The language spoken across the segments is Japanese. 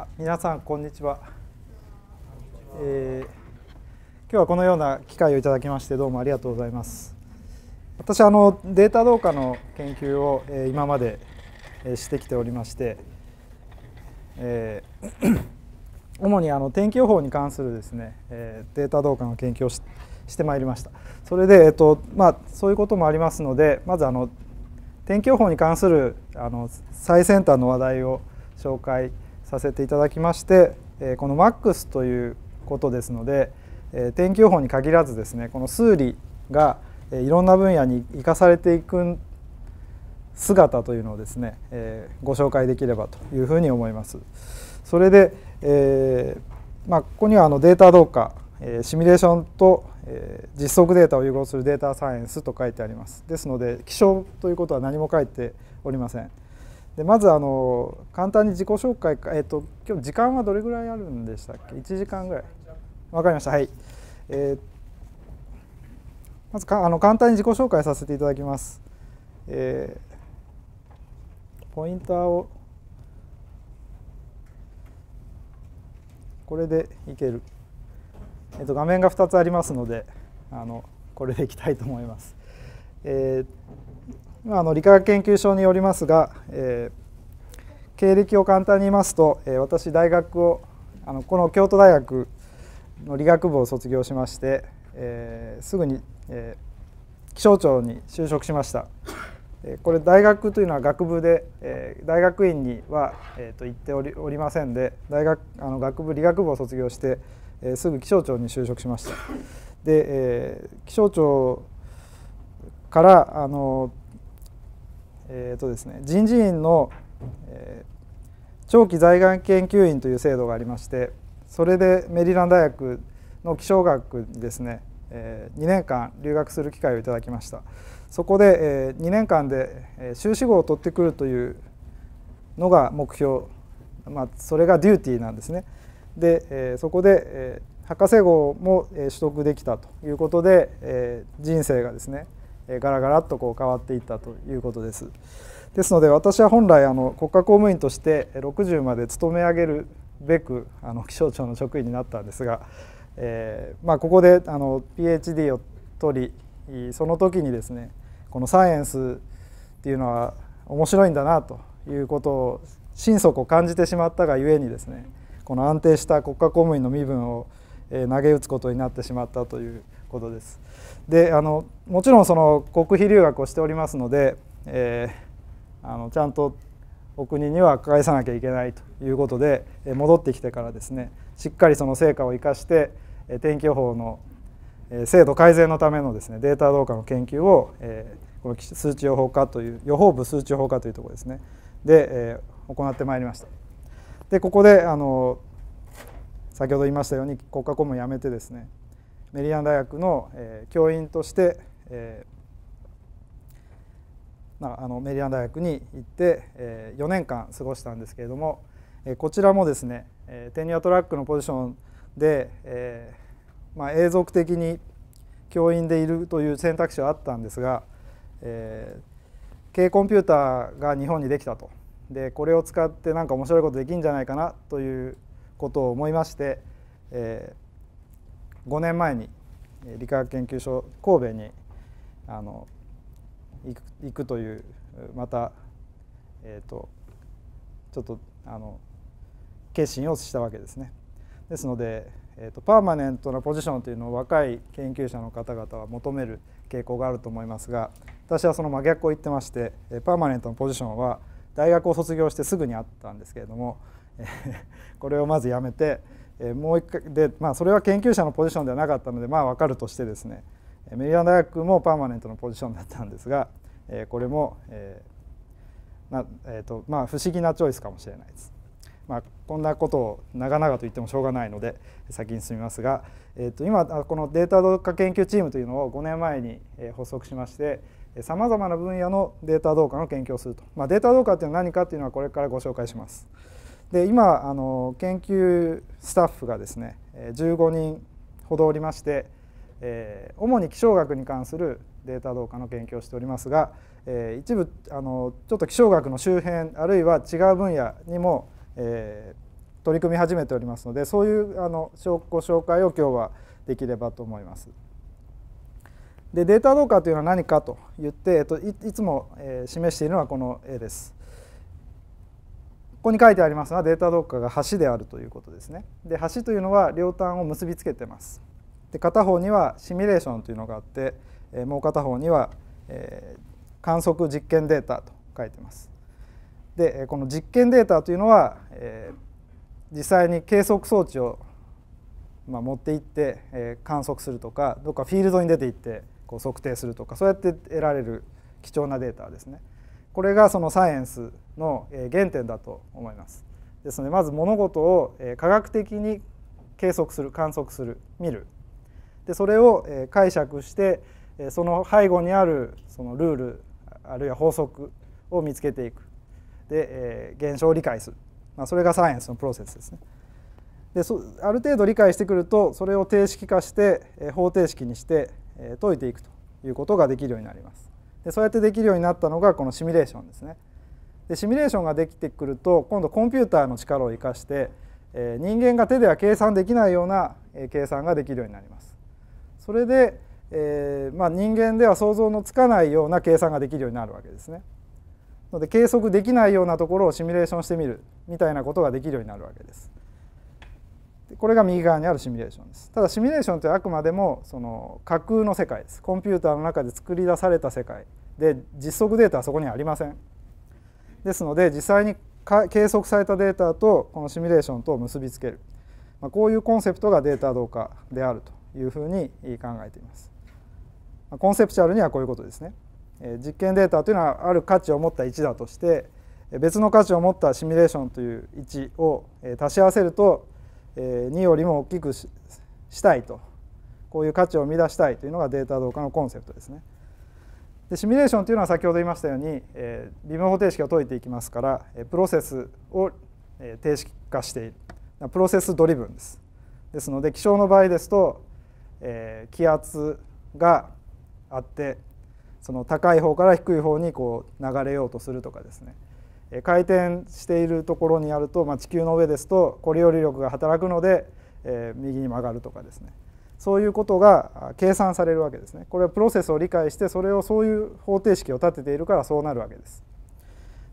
あ皆さんこんにちは、えー、今日はこのような機会をいただきましてどうもありがとうございます私あのデータ同化の研究を、えー、今まで、えー、してきておりまして、えー、主にあの天気予報に関するですね、えー、データ同化の研究をししてまいりましたそれで、えーとまあ、そういうこともありますのでまずあの天気予報に関するあの最先端の話題を紹介してさせていただきましてこの MAX ということですので天気予報に限らずですねこの数理がいろんな分野に生かされていく姿というのをですねご紹介できればというふうに思います。それで、えー、まあ、ここにはあのデータ同化シミュレーションと実測データを融合するデータサイエンスと書いてあります。ですので気象ということは何も書いておりません。でまずあの簡単に自己紹介か、えーと、今日時間はどれぐらいあるんでしたっけ1時間ぐらい分かりましたはい、えー、まずかあの簡単に自己紹介させていただきます、えー、ポインターをこれでいける、えーと、と画面が2つありますのであのこれでいきたいと思います、えーあの理化学研究所によりますが、えー、経歴を簡単に言いますと、えー、私大学をあのこの京都大学の理学部を卒業しまして、えー、すぐに、えー、気象庁に就職しました。これ大学というのは学部で、えー、大学院には、えー、と行っておりおりませんで大学あの学部理学部を卒業して、えー、すぐ気象庁に就職しました。で、えー、気象庁からあのえーとですね、人事院の、えー、長期在外研究員という制度がありましてそれでメリーランド大学の気象学にですね、えー、2年間留学する機会をいただきましたそこで、えー、2年間で、えー、修士号を取ってくるというのが目標、まあ、それがデューティーなんですねで、えー、そこで、えー、博士号も取得できたということで、えー、人生がですねガラガラっとこう変わっていったということです。ですので私は本来あの国家公務員として60まで勤め上げるべくあの気象庁の職員になったんですが、えー、まあ、ここであの PhD を取りその時にですねこのサイエンスっていうのは面白いんだなということを心底感じてしまったがゆえにですねこの安定した国家公務員の身分を投げ打つことになってしまったということです。であのもちろんその国費留学をしておりますので、えー、あのちゃんとお国には返さなきゃいけないということで戻ってきてからですねしっかりその成果を生かして天気予報の精度改善のためのですねデータ同化の研究を、えー、この数値予報科という予報部数値予報科というところですねで、えー、行ってまいりました。でここであの先ほど言いましたように国家公務を辞めてですねメリアン大学の、え教員として、えー、まあ、あのメリアン大学に行って、え4年間過ごしたんですけれども、えこちらもですね、えテニアトラックのポジションで、えーまあ、永続的に教員でいるという選択肢はあったんですが、えー、K コンピューターが日本にできたとでこれを使って何か面白いことできるんじゃないかなということを思いまして、えー、5年前に理化学研究所神戸にあの行くというまた、えーと、ちょっとあの決心をしたわけですね。ですので、えーと、パーマネントなポジションというのを若い研究者の方々は求める傾向があると思いますが私はその真逆を言ってましてパーマネントのポジションは大学を卒業してすぐにあったんですけれどもこれをまずやめてえもう一回で、まあ、それは研究者のポジションではなかったので、まあ、分かるとしてですねメリラン大学もパーマネントのポジションだったんですが、えこれも、えー、なえーとまあ、不思議なチョイスかもしれないです。まあ、こんなことを長々と言ってもしょうがないので先に進みますが、えー、と今このデータ同化研究チームというのを5年前に発足しましてさまざまな分野のデータ同化の研究をすると、まあ、データ同化っていうのは何かっていうのはこれからご紹介します。で今あの研究スタッフがですね15人ほどおりまして、えー、主に気象学に関するデータう化の研究をしておりますが、えー、一部あのちょっと気象学の周辺あるいは違う分野にも、えー、取り組み始めておりますのでそういうあのご紹介を今日はできればと思います。でデータう化というのは何かと言って、えっと、いつも、え示しているのはこの絵です。ここに書いてありますのはデータドッカーが橋であるということですね。で橋というのは両端を結びつけてます。で片方にはシミュレーションというのがあって、えもう片方には、え観測実験データと書いてます。でこの実験データというのは、え実際に計測装置を、ま持って行って、え観測するとかどっかフィールドに出て行ってこう測定するとかそうやって得られる貴重なデータですね。これがそのサイエンスの原点だと思います。ですのでまず物事を科学的に計測する観測する見るでそれを解釈してその背後にあるそのルールあるいは法則を見つけていくで現象を理解する、まあ、それがサイエンスのプロセスですね。である程度理解してくるとそれを定式化して方程式にして解いていくということができるようになります。でそうやってできるようになったのがこのシミュレーションですね。でシミュレーションができてくると今度コンピューターの力を生かして、えー、人間が手では計算できないような計算ができるようになります。それで、えー、まあ、人間では想像のつかないような計算ができるようになるわけですね。ので計測できないようなところをシミュレーションしてみるみたいなことができるようになるわけです。これが右側にあるシミュレーションです。ただシミュレーションってあくまでもその架空の世界です。コンピューターの中で作り出された世界で実測データはそこにはありません。ですので実際に計測されたデータとこのシミュレーションと結びつける、まあ、こういうコンセプトがデータ同化であるというふうに考えています。コンセプチュアルにはこういうことですね。実験データというのはある価値を持った1だとして別の価値を持ったシミュレーションという1を足し合わせると2よりも大きくしたいとこういう価値を生み出したいというのがデータ同化のコンセプトですね。でシミュレーションというのは先ほど言いましたように、えー、微分方程式を解いていきますから、えー、プロセスを、えー、定式化しているプロセスドリブンですですので気象の場合ですと、えー、気圧があってその高い方から低い方にこう流れようとするとかですね、えー、回転しているところにあると、まあ、地球の上ですとコリオリ力が働くので、えー、右に曲がるとかですねそういうことが計算されるわけですねこれはプロセスを理解してそれをそういう方程式を立てているからそうなるわけです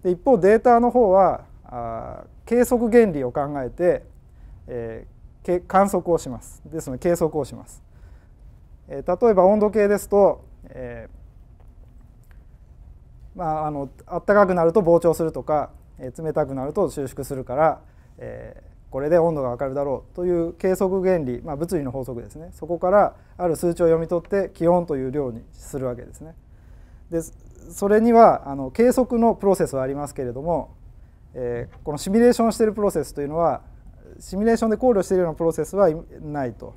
で一方データの方はあ計測原理を考えて、えー、観測をしますですので計測をします、えー、例えば温度計ですと、えー、まああの暖かくなると膨張するとか、えー、冷たくなると収縮するから、えーこれで温度がわかるだろうという計測原理、まあ、物理の法則ですねそこからある数値を読み取って気温という量にするわけですね。でそれにはあの計測のプロセスはありますけれども、えー、このシミュレーションしているプロセスというのはシミュレーションで考慮しているようなプロセスはないと。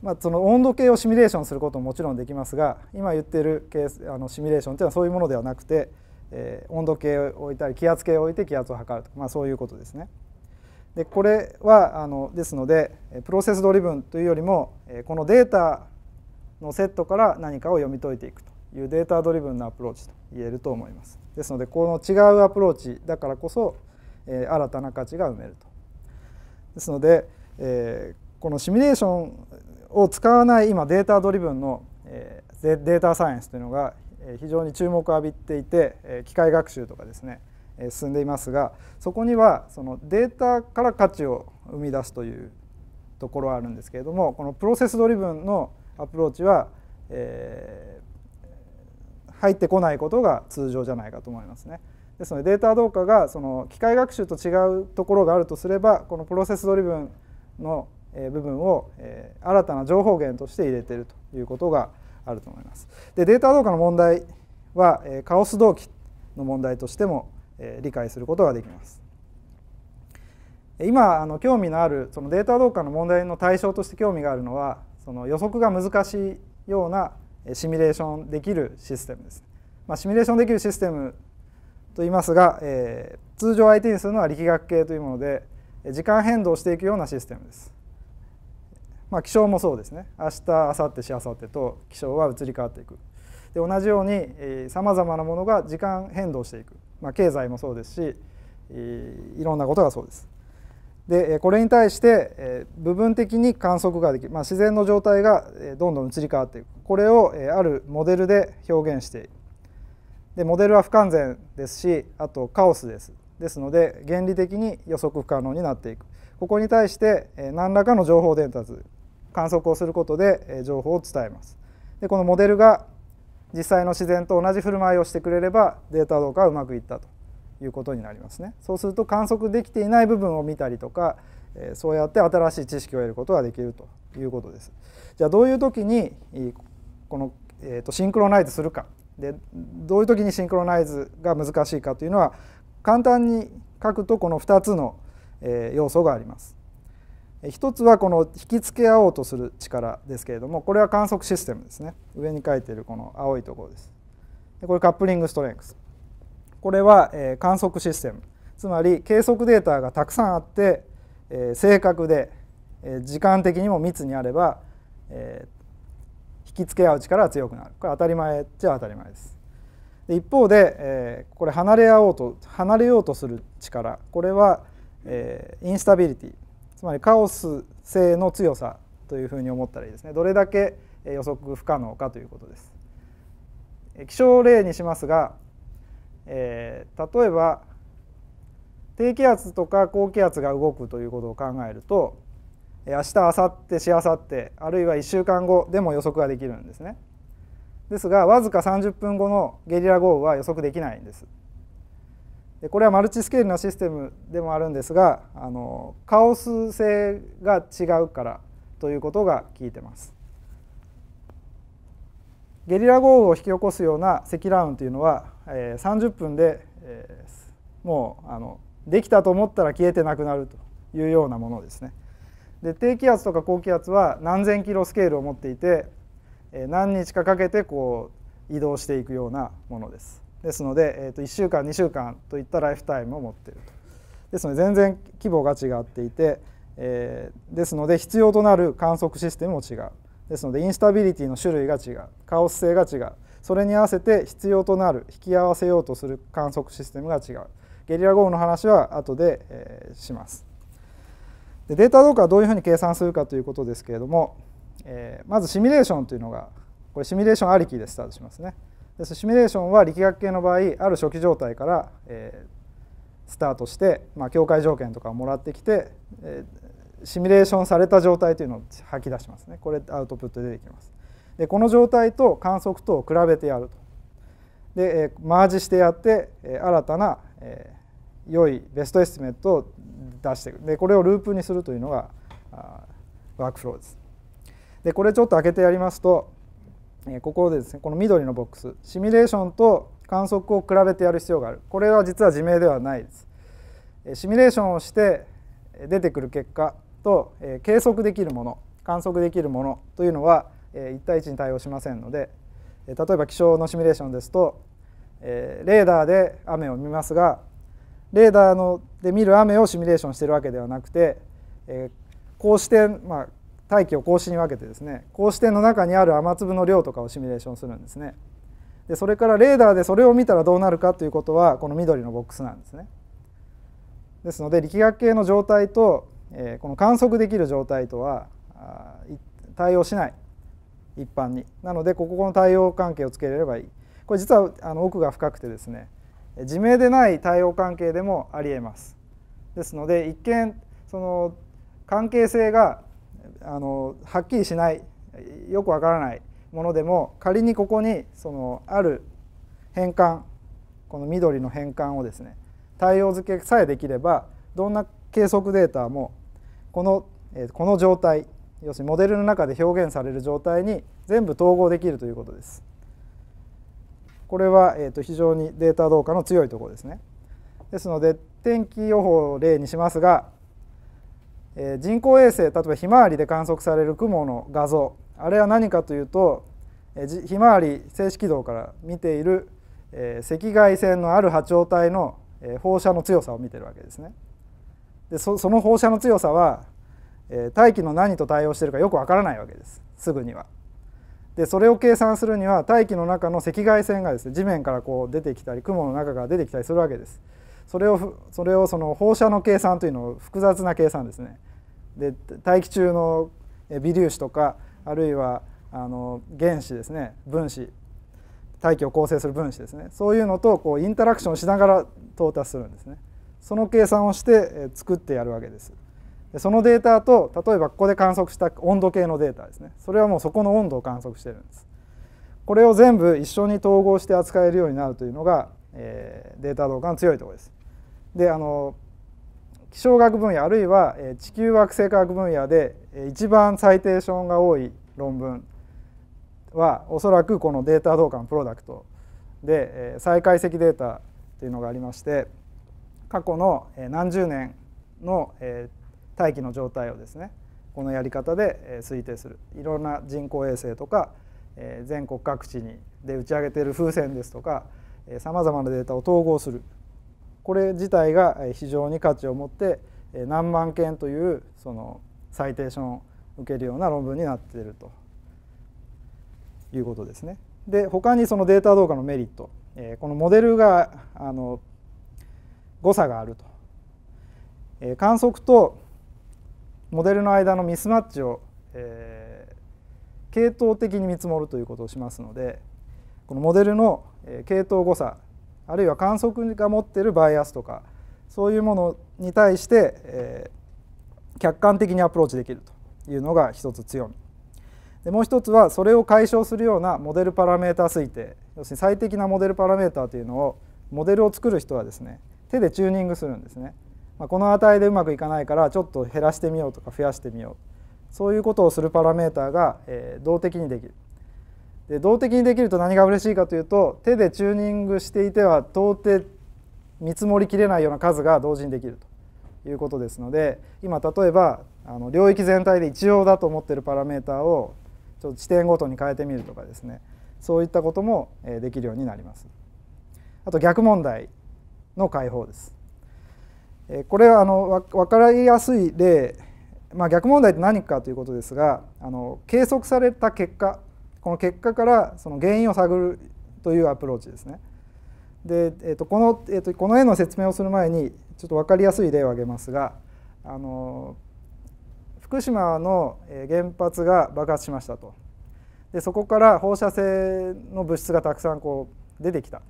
まあ、その温度計をシミュレーションすることももちろんできますが今言っているケースあのシミュレーションというのはそういうものではなくて、えー、温度計を置いたり気圧計を置いて気圧を測るとか、まあ、そういうことですね。でこれはあのですのでプロセスドリブンというよりもこのデータのセットから何かを読み解いていくというデータドリブンなアプローチと言えると思います。ですのでこの違うアプローチだからこそ新たな価値が生めると。ですのでこのシミュレーションを使わない今データドリブンのデータサイエンスというのが非常に注目を浴びていて機械学習とかですね進んでいますがそこにはそのデータから価値を生み出すというところはあるんですけれどもこのプロセスドリブンのアプローチは、えー、入ってこないことが通常じゃないかと思いますね。ですのでデータうかがその機械学習と違うところがあるとすればこのプロセスドリブンの部分を新たな情報源として入れているということがあると思います。でデータうかの問題はカオス動機の問題としても理解することができます。今あの興味のあるそのデータ同化の問題の対象として興味があるのはその予測が難しいようなシミュレーションできるシステムです。まあ、シミュレーションできるシステムと言いますが、えー、通常相手にするのは力学系というもので時間変動していくようなシステムです。まあ、気象もそうですね明日明後日しあ後日と気象は移り変わっていくで同じようにさまざまなものが時間変動していくまあ、経済もそうですしいろんなことがそうです。でこれに対して部分的に観測ができる、まあ、自然の状態がどんどん移り変わっていくこれをあるモデルで表現しているでモデルは不完全ですしあとカオスですですので原理的に予測不可能になっていくここに対して何らかの情報伝達観測をすることで情報を伝えますでこのモデルが実際の自然と同じ振る舞いをしてくれればデータ同化はうまくいったということになりますね。そうすると観測できていない部分を見たりとかそうやって新しい知識を得ることができるということです。じゃあどういう時にこの、えー、とシンクロナイズするかでどういう時にシンクロナイズが難しいかというのは簡単に書くとこの2つの、え要素があります。一つはこの引き付け合おうとする力ですけれどもこれは観測システムですね上に書いているこの青いところですでこれカップリングストレングスこれは観測システムつまり計測データがたくさんあって正確で時間的にも密にあれば引き付け合う力は強くなるこれ当たり前っちゃ当たり前ですで一方でこれ離れ合おうと離れようとする力これはインスタビリティつまりカオス性の強さというふうに思ったらいいですねどれだけ予測不可能かということです。気象例にしますが、えー、例えば低気圧とか高気圧が動くということを考えると明日明後日しあさってあるいは1週間後でも予測ができるんですね。ですがわずか30分後のゲリラ豪雨は予測できないんです。これはマルチスケールのシステムでもあるんですがあのカオス性が違うからということが聞いてます。ゲリラ豪雨を引き起こすような積乱雲というのは、えー、30分で、えー、もうあのできたと思ったら消えてなくなるというようなものですね。で低気圧とか高気圧は何千キロスケールを持っていて、えー、何日かかけてこう移動していくようなものです。ですので、えー、と1週間2週間といったライフタイムを持っているとですので全然規模が違っていて、えー、ですので必要となる観測システムも違うですのでインスタビリティの種類が違うカオス性が違うそれに合わせて必要となる引き合わせようとする観測システムが違うゲリラ豪雨の話は後で、えー、しますでデータどうかはどういうふうに計算するかということですけれども、えー、まずシミュレーションというのがこれシミュレーションありきでスタートしますね。ですシミュレーションは力学系の場合ある初期状態から、えー、スタートして、まあ、境界条件とかをもらってきて、えー、シミュレーションされた状態というのを吐き出しますねこれアウトプットで出てきますでこの状態と観測とを比べてやるとで、えー、マージしてやって、えー、新たな、えー、良いベストエスティメットを出していくでこれをループにするというのがワークフローですでこれちょっと開けてやりますとここでですねこの緑のボックスシミュレーションと観測を比べてやる必要があるこれは実は自明ではないですシミュレーションをして出てくる結果と計測できるもの観測できるものというのは1対1に対応しませんので例えば気象のシミュレーションですとレーダーで雨を見ますがレーダーので見る雨をシミュレーションしてるわけではなくてこうしてまあ大気を格子に分けてですね格子点の中にある雨粒の量とかをシミュレーションするんですねでそれからレーダーでそれを見たらどうなるかということはこの緑のボックスなんですねですので力学系の状態と、えー、この観測できる状態とは対応しない一般になのでここの対応関係をつけれればいいこれ実はあの奥が深くてですね自明でない対応関係でもありえますですので一見その関係性があのはっきりしないよくわからないものでも仮にここにそのある変換この緑の変換をですね対応付けさえできればどんな計測データもこの,、えこの状態要するにモデルの中で表現される状態に全部統合できるということです。これは、えと非常にデータ同化の強いところですね。ですので天気予報を例にしますがえ人工衛星例えばひまわりで観測される雲の画像あれは何かというと、えひまわり静止軌道から見ている、え赤外線のある波長帯の、え放射の強さを見てるわけですね。でその放射の強さは、え大気の何と対応してるかよくわからないわけですすぐには。でそれを計算するには大気の中の赤外線がですね地面からこう出てきたり雲の中から出てきたりするわけです。それをそれをその放射の計算というのを複雑な計算ですね。で大気中の微粒子とかあるいはあの原子ですね分子大気を構成する分子ですねそういうのとこうインタラクションしながら到達するんですね。その計算をして作ってやるわけです。でそのデータと例えばここで観測した温度計のデータですねそれはもうそこの温度を観測してるんです。これを全部一緒に統合して扱えるようになるというのが、えー、データ動画の強いところです。であの気象学分野あるいは地球惑星科学分野で一番サイテーションが多い論文はおそらくこのデータ同換プロダクトで再解析データというのがありまして過去の何十年の大気の状態をですねこのやり方で推定するいろんな人工衛星とか全国各地にで打ち上げている風船ですとかさまざまなデータを統合するこれ自体が非常に価値を持って何万件というそのサイテーションを受けるような論文になっているということですね。で他にそのデータ動画のメリット、えこのモデルがあの誤差があると、え観測とモデルの間のミスマッチを、えー、系統的に見積もるということをしますのでこのモデルの系統誤差あるいは観測が持ってるバイアスとかそういうものに対して、えー、客観的にアプローチできるというのが一つ強みでもう一つはそれを解消するようなモデルパラメータ推定要するに最適なモデルパラメータというのをモデルを作る人はですね手でチューニングするんですね、まあ、この値でうまくいかないからちょっと減らしてみようとか増やしてみようそういうことをするパラメータが、えー、動的にできるで動的にできると何が嬉しいかというと手でチューニングしていては到底見積もりきれないような数が同時にできるということですので今例えばあの領域全体で一応だと思ってるパラメータをちょっと地点ごとに変えてみるとかですねそういったこともできるようになります。あと逆問題の解放です。これはあの分かりやすい例、まあ、逆問題って何かということですがあの計測された結果この結果からその原因を探るというアプローチですね。で、えー、とこの、えー、とこの絵の説明をする前にちょっと分かりやすい例を挙げますがあの福島の原発が爆発しましたとでそこから放射性の物質がたくさんこう出てきた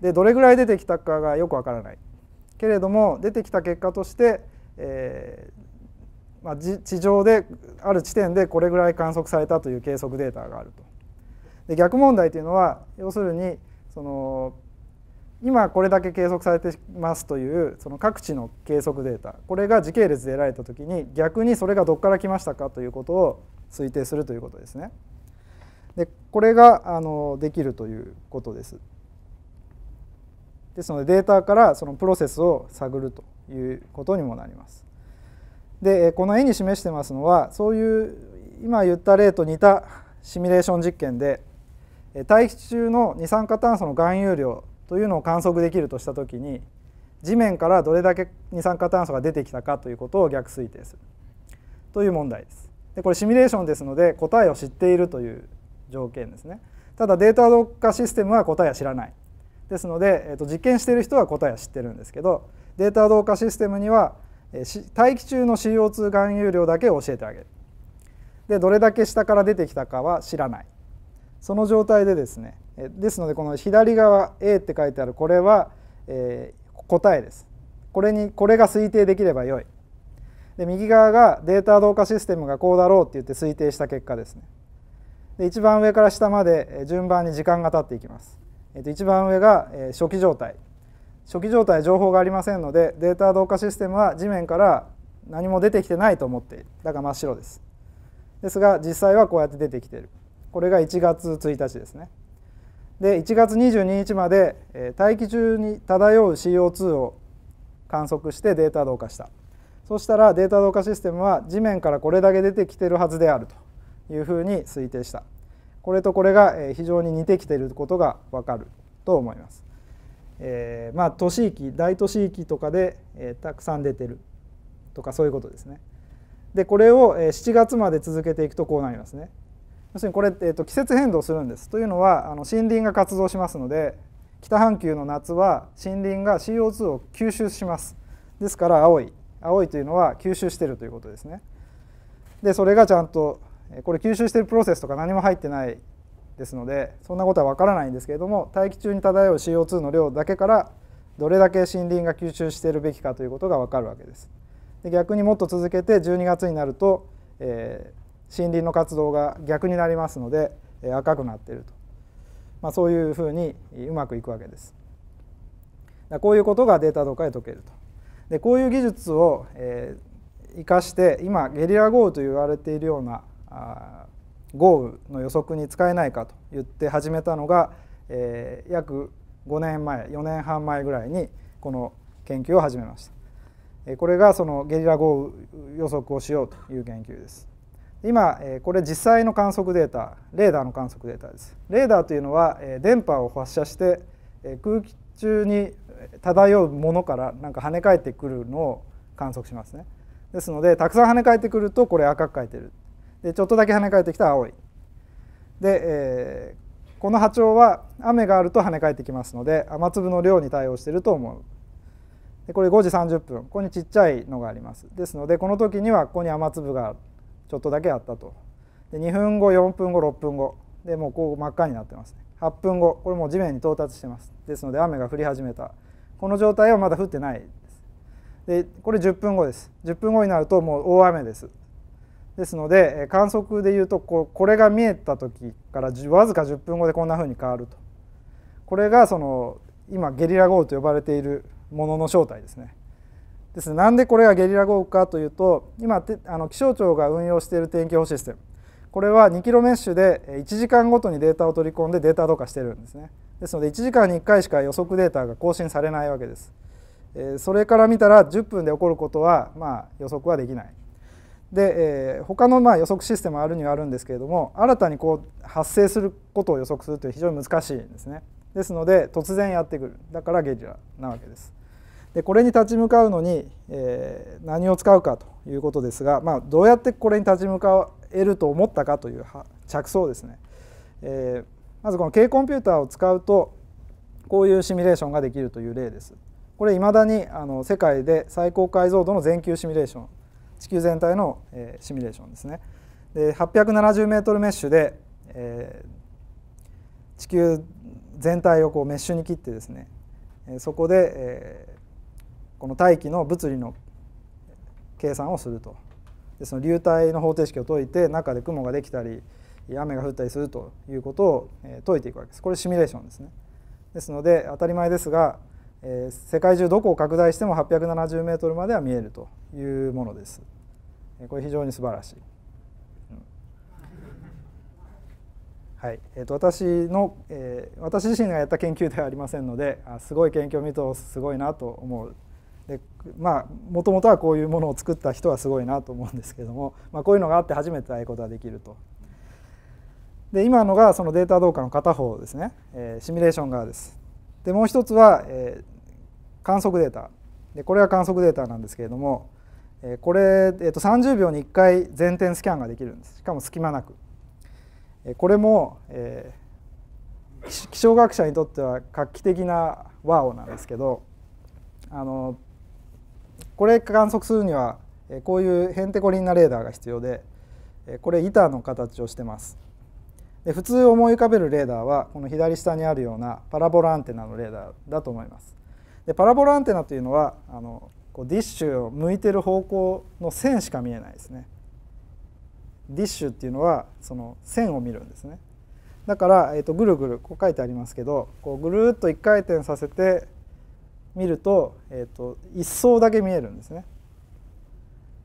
でどれぐらい出てきたかがよくわからないけれども出てきた結果として、えまあ、地上である地点でこれぐらい観測されたという計測データがあると。で逆問題というのは要するにその今これだけ計測されてますというその各地の計測データこれが時系列で得られた時に逆にそれがどこから来ましたかということを推定するということですね。でこれがあのできるということです。ですのでデータからそのプロセスを探るということにもなります。でこの絵に示してますのはそういう今言った例と似たシミュレーション実験で大気中の二酸化炭素の含有量というのを観測できるとした時に地面からどれだけ二酸化炭素が出てきたかということを逆推定するという問題です。でこれシミュレーションですので答えを知っているという条件ですね。ただデータ同化システムは答えは知らない。ですので、えっと実験している人は答えは知ってるんですけどデータ同化システムには大気中の CO2 含有量だけ教えてあげるでどれだけ下から出てきたかは知らないその状態でですねですのでこの左側 A って書いてあるこれは、えー、答えですこれにこれが推定できればよいで右側がデータ同化システムがこうだろうって言って推定した結果ですねで一番上から下まで順番に時間が経っていきます、えー、と一番上が初期状態初期状態情報がありませんのでデータ同化システムは地面から何も出てきてないと思っているだから真っ白ですですが実際はこうやって出てきているこれが1月1日ですねで1月22日まで、え大気中に漂う CO2 を観測してデータ同化したそしたらデータ同化システムは地面からこれだけ出てきてるはずであるというふうに推定したこれとこれが非常に似てきていることがわかると思いますえー、まあ都市域大都市域とかで、えー、たくさん出てるとかそういうことですね。でこれを7月まで続けていくとこうなりますね。要するにこれ、えー、と季節変動するんです。というのはあの森林が活動しますので北半球の夏は森林が CO2 を吸収します。ですから青い青いというのは吸収してるということですね。でそれがちゃんとこれ吸収してるプロセスとか何も入ってないですのでそんなことはわからないんですけれども大気中に漂う CO2 の量だけからどれだけ森林が吸収しているべきかということがわかるわけです。で逆にもっと続けて12月になると、えー、森林の活動が逆になりますので、えー、赤くなっていると、まあ、そういうふうにうまくいくわけです。こういうことがデータ動かで解けると。でこういう技術を、えー、生かして今ゲリラ豪雨と言われているようなあ豪雨の予測に使えないかと言って始めたのが、えー、約5年前4年半前ぐらいにこの研究を始めました。これがそのゲリラ豪雨予測をしようという研究です。今これ実際の観測データレーダーの観測データです。レーダーというのは電波を発射して空気中に漂うものからなんか跳ね返ってくるのを観測しますね。ですのでたくさん跳ね返ってくるとこれ赤く書いてるでちょっとだけ跳ね返ってきた青いで、えー、この波長は雨があると跳ね返ってきますので雨粒の量に対応していると思うでこれ5時30分ここにちっちゃいのがありますですのでこの時にはここに雨粒がちょっとだけあったとで2分後4分後6分後でもうこう真っ赤になってますね8分後これもう地面に到達してますですので雨が降り始めたこの状態はまだ降ってないですでこれ10分後です10分後になるともう大雨ですですので観測でいうとここれが見えた時からわずか10分後でこんなふうに変わるとこれがその今ゲリラ豪雨と呼ばれているものの正体ですね。ですなんでこれがゲリラ豪雨かというと今あの気象庁が運用している天気予報システムこれは2キロメッシュで1時間ごとにデータを取り込んでデータ透かしてるんですね。ですので1時間に1回しか予測データが更新されないわけです。それから見たら10分で起こることはまあ予測はできない。で、えー、他のまあ予測システムあるにはあるんですけれども新たにこう発生することを予測するという非常に難しいんですねですので突然やってくるだからゲリラなわけですでこれに立ち向かうのに、えー、何を使うかということですが、まあ、どうやってこれに立ち向かえると思ったかという着想ですね、えー、まずこの K コンピューターを使うとこういうシミュレーションができるという例ですこれいまだにあの世界で最高解像度の全球シミュレーション地球全体の、えシミュレーションですね。で8 7 0メートルメッシュで、えー、地球全体をこうメッシュに切ってですね、えそこで、えー、この大気の物理の計算をするとでその流体の方程式を解いて中で雲ができたり雨が降ったりするということを、え解いていくわけですこれシミュレーションですねですので当たり前ですがえ世界中どこを拡大しても870メートルまでは見えるというものです。これ非常に素晴らしい。はい、えっ、と私の、えー、私自身がやった研究ではありませんので、あすごい研究を見るとすごいなと思う。でまあもともとはこういうものを作った人はすごいなと思うんですけども、まあ、こういうのがあって初めてああいうことができると。で今のがそのデータ同化の片方ですね、えー、シミュレーション側です。でもう一つは、え観測データでこれは観測データなんですけれどもこれ、えー、と30秒に1回全点スキャンができるんですしかも隙間なくこれも、えー、気象学者にとっては画期的なワオなんですけどあのこれ観測するにはこういうヘンテコリンなレーダーが必要でこれ板の形をしてますで普通思い浮かべるレーダーはこの左下にあるようなパラボラアンテナのレーダーだと思いますでパラボラアンテナというのはあのこうディッシュを向いてる方向の線しか見えないですね。ディッシュっていうのはその線を見るんですね。だから、えーと、ぐるぐるこう書いてありますけどこうぐるっと一回転させて見ると,、えーと、一層だけ見えるんですね。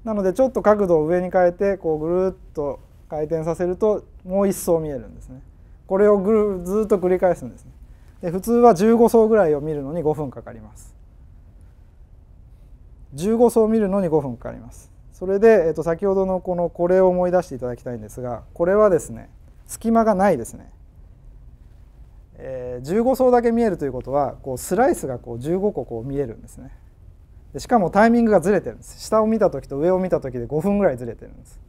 なのでちょっと角度を上に変えてこうぐるっと回転させるともう一層見えるんですね。これをぐるずっと繰り返すんですね。で普通は15層ぐらいを見るのに5分かかります15層を見るのに5分かかりますそれで、えっと、先ほどのこのこれを思い出していただきたいんですがこれはですね隙間がないですね、えー、15層だけ見えるということはこうスライスがこう15個こう見えるんですねでしかもタイミングがずれてるんです下を見た時と上を見た時で5分ぐらいずれてるんです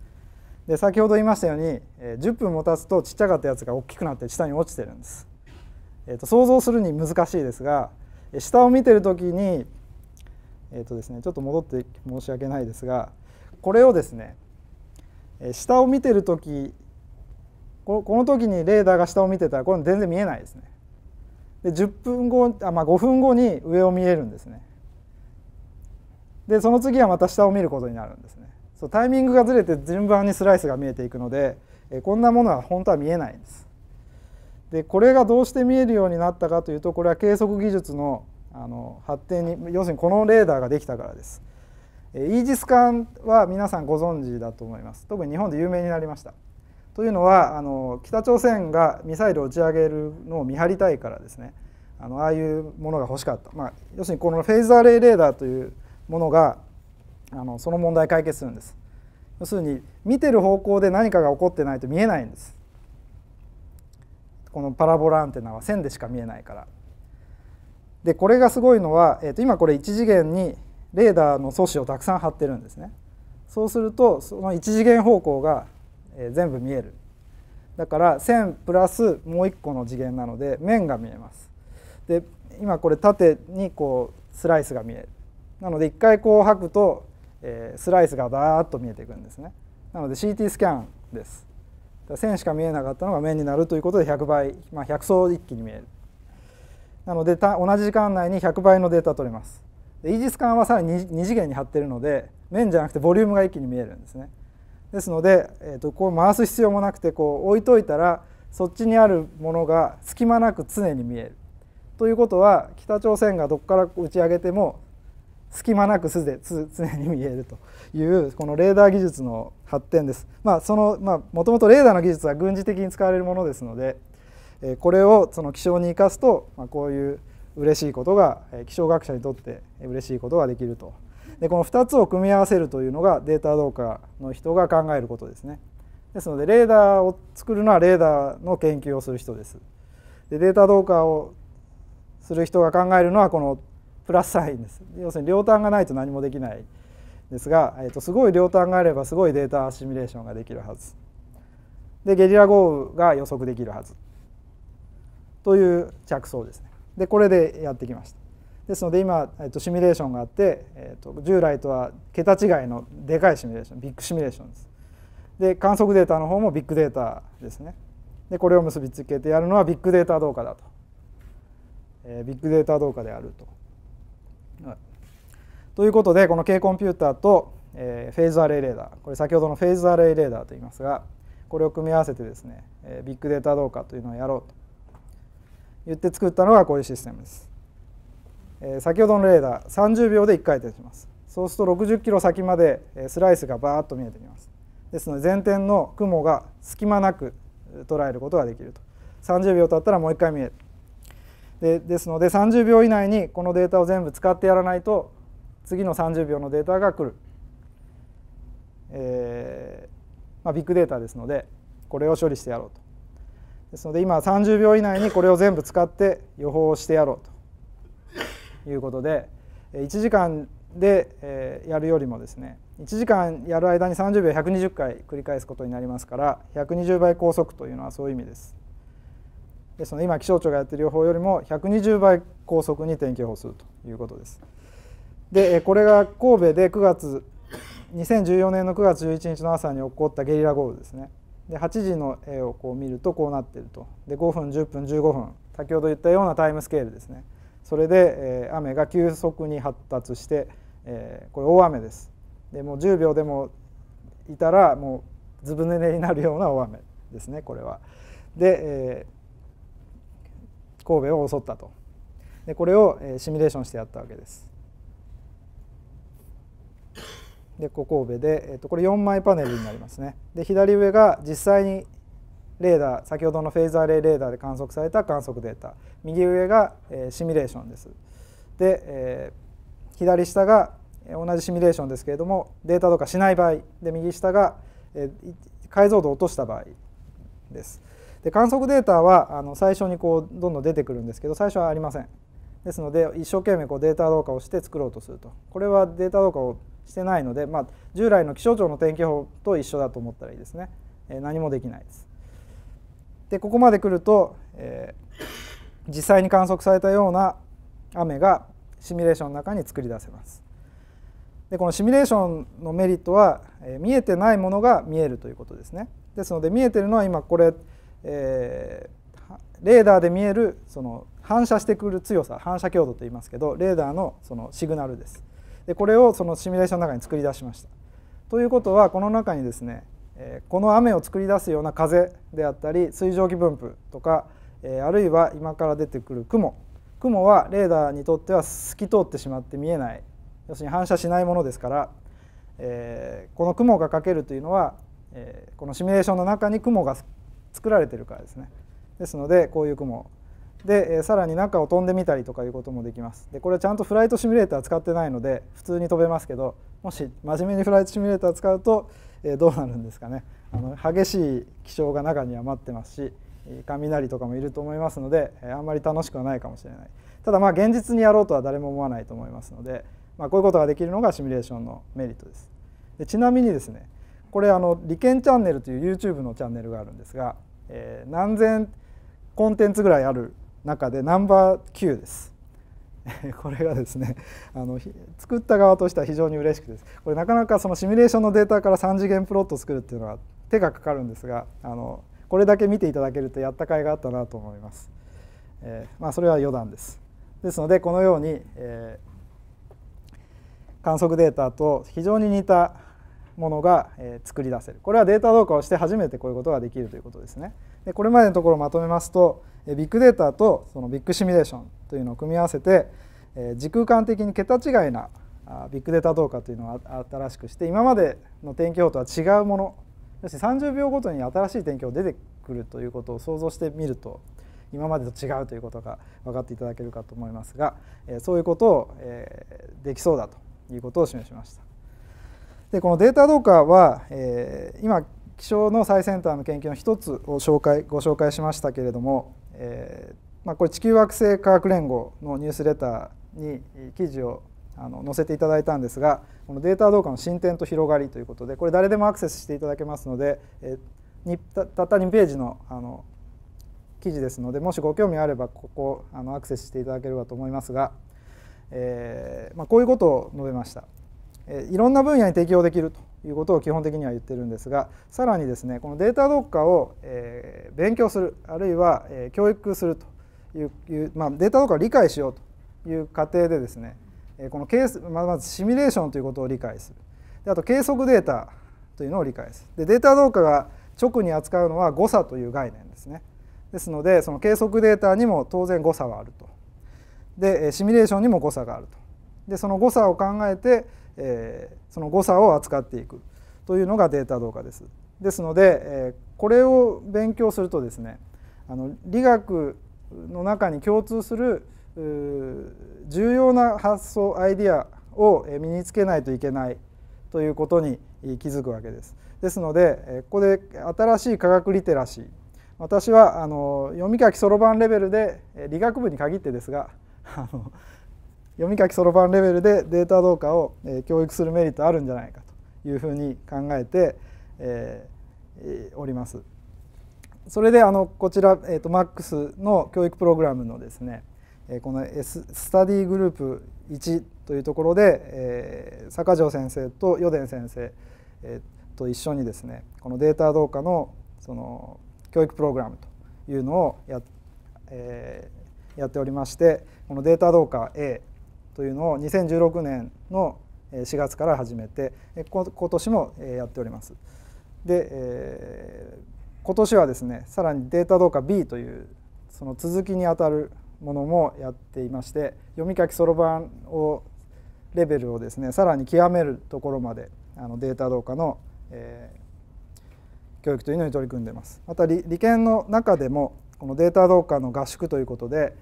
で先ほど言いましたように、えー、10分もたつとちっちゃかったやつが大きくなって下に落ちてるんですえー、と想像するに難しいですが下を見てる時にえーとですね、ちょっと戻って申し訳ないですがこれをですね下を見てる時この時にレーダーが下を見てたらこれ全然見えないですね。で10分後あ、まあ、5分後に上を見えるんですね。でその次はまた下を見ることになるんですね。そうタイミングがずれて順番にスライスが見えていくのでこんなものは本当は見えないんです。でこれがどうして見えるようになったかというとこれは計測技術のあの発展に要するにこのレーダーができたからです。イージス艦は皆さんご存知だと思います。特に日本で有名になりました。というのはあの北朝鮮がミサイルを打ち上げるのを見張りたいからですねあのああいうものが欲しかった、まあ、要するにこのフェイズアレイレーダーというものがあのその問題解決するんです要するに見てる方向で何かが起こってないと見えないんですこのパラボラアンテナは線でしか見えないから。でこれがすごいのは、えー、と今これ1次元にレーダーの素子をたくさん貼ってるんですね。そうするとその1次元方向が、え全部見える。だから線プラスもう1個の次元なので面が見えます。で今これ縦にこうスライスが見える。なので1回こう吐くと、えスライスがダーッと見えていくんですね。なので CT スキャンです。線しか見えなかったのが面になるということで100倍、まあ、100層一気に見えるなので同じ時間内に100倍のデータを取れますでイージス艦はさらに 2, 次元に張ってるので面じゃなくてボリュームが一気に見えるんですねですので、えーと、とこう回す必要もなくてこう置いといたらそっちにあるものが隙間なく常に見えるということは北朝鮮がどこから打ち上げても隙間なくすで常に見えるというこのレーダー技術の発展です。まあ、そのまあ元々レーダーの技術は軍事的に使われるものですので、えこれをその気象に生かすと、まあ、こういう嬉しいことが、え気象学者にとって嬉しいことができると。でこの2つを組み合わせるというのがデータ同化の人が考えることですね。ですのでレーダーを作るのはレーダーの研究をする人です。でデータ同化をする人が考えるのはこのプラスサインです。要するに両端がないと何もできない。ですが、えー、とすごい両端があればすごいデータシミュレーションができるはずでゲリラ豪雨が予測できるはずという着想ですねでこれでやってきましたですので今、えー、とシミュレーションがあって、えー、と従来とは桁違いのでかいシミュレーションビッグシミュレーションですで観測データの方もビッグデータですねでこれを結びつけてやるのはビッグデータ同化だと、えー、ビッグデータ同化であるとということでこの K コンピューターと、えフェーズアレイレーダーこれ先ほどのフェーズアレイレーダーと言いますがこれを組み合わせてですね、えビッグデータどうかというのをやろうと言って作ったのがこういうシステムです。え先ほどのレーダー30秒で1回転します。そうすると60キロ先までスライスがバーッと見えてきます。ですので前転の雲が隙間なく捉えることができると。30秒経ったらもう1回見える。でですので30秒以内にこのデータを全部使ってやらないと次の30秒のデータが来る、えーまあ、ビッグデータですのでこれを処理してやろうとですので今30秒以内にこれを全部使って予報をしてやろうということで1時間でやるよりもですね1時間やる間に30秒120回繰り返すことになりますから120倍高速というのはそういう意味です。ですので今気象庁がやっている予報よりも120倍高速に天気予報するということです。でこれが神戸で9月2014年の9月11日の朝に起こったゲリラ豪雨ですねで8時の絵をこう見るとこうなってるとで5分10分15分先ほど言ったようなタイムスケールですねそれで、え雨が急速に発達して、えこれ大雨ですでもう10秒でもいたらもうずぶ濡れになるような大雨ですねこれは。で、え神戸を襲ったとでこれを、えシミュレーションしてやったわけです。でここ神戸で、えっとこれ4枚パネルになりますね。で左上が実際にレーダー先ほどのフェーズアレイレーダーで観測された観測データ右上が、えー、シミュレーションです。で、えー、左下が同じシミュレーションですけれどもデータとかしない場合で右下が、えー、解像度を落とした場合です。で観測データはあの最初にこうどんどん出てくるんですけど最初はありません。ですので一生懸命こうデータ動かをして作ろうとするとこれはデータ動化をしてないので、まあ、従来の気象庁の天気予報と一緒だと思ったらいいですね、えー、何もできないです。でここまで来ると、えー、実際に観測されたような雨がシミュレーションの中に作り出せます。でこのシミュレーションのメリットは、えー、見えてないものが見えるということですね。ですので見えてるのは今これ、えー、レーダーで見えるその反射してくる強さ反射強度と言いますけどレーダーのそのシグナルです。でこれをそのシミュレーションの中に作り出しました。ということはこの中にですねこの雨を作り出すような風であったり水蒸気分布とかあるいは今から出てくる雲雲はレーダーにとっては透き通ってしまって見えない要するに反射しないものですから、えこの雲が描けるというのは、えこのシミュレーションの中に雲が作られてるからですねですのでこういう雲で、えさらに中を飛んでみたりとかいうこともできますでこれはちゃんとフライトシミュレーター使ってないので普通に飛べますけどもし真面目にフライトシミュレーター使うと、えどうなるんですかねあの激しい気象が中には待ってますし雷とかもいると思いますので、えあんまり楽しくはないかもしれないただまあ現実にやろうとは誰も思わないと思いますので、まあ、こういうことができるのがシミュレーションのメリットですでちなみにですねこれあの利権チャンネルという YouTube のチャンネルがあるんですが、えー、何千コンテンツぐらいある中でナンバー9です。これがですねあの作った側としては非常に嬉しくですこれなかなかそのシミュレーションのデータから3次元プロットを作るっていうのは手がかかるんですがあのこれだけ見ていただけるとやった甲斐があったなと思います、えー、まあ、それは余談ですですのでこのように、えー、観測データと非常に似たものが、えー、作り出せるこれはデータ同化をして初めてこういうことができるということですね。でこれまでのところをまとめますとビッグデータとそのビッグシミュレーションというのを組み合わせて時空間的に桁違いなビッグデータ動画というのを新しくして今までの天気予報とは違うもの要するに30秒ごとに新しい天気予報出てくるということを想像してみると今までと違うということが分かっていただけるかと思いますがそういうことをできそうだということを示しました。でこのデータ同化は、え今気象の最先端の研究の一つを紹介ご紹介しましたけれども、えーまあ、これ地球惑星科学連合のニュースレターに記事をあの載せていただいたんですがこのデータ動画の進展と広がりということでこれ誰でもアクセスしていただけますので、えー、たたった2ページのあの記事ですのでもしご興味あればここあのアクセスしていただければと思いますが、えーまあ、こういうことを述べました。えいろんな分野に適用できるということを基本的には言ってるんですがさらにですねこのデータ読かを、え勉強するあるいは、え教育するという、まあ、データ読かを理解しようという過程でですね、えこのケースまずシミュレーションということを理解するであと計測データというのを理解するでデータ読かが直に扱うのは誤差という概念ですねですのでその計測データにも当然誤差はあるとでシミュレーションにも誤差があるとでその誤差を考えてえー、その誤差を扱っていくというのがデータ同化です。ですので、えー、これを勉強するとですねあの理学の中に共通する重要な発想アイディアを身につけないといけないということに気づくわけです。ですのでここで新しい科学リテラシー私はあの読み書きそろばんレベルで理学部に限ってですが読み書きそろばんレベルでデータ同化を、え教育するメリットあるんじゃないかというふうに考えて、えー、おります。それであのこちら、えーと、MAX の教育プログラムのですね、えこの、S、スタディグループ1というところで、えー、坂上先生と与伝先生、えー、と一緒にですねこのデータ同化のその教育プログラムというのをや,、えー、やっておりましてこのデータ同化 A というのを2016年の4月から始めて今年もやっております。で、えー、今年はですねさらにデータ同化 B というその続きにあたるものもやっていまして読み書きそろばんをレベルをですねさらに極めるところまであのデータ同化の、えー、教育というのに取り組んでます。また理研の中でもこのデータ同化の合宿ということで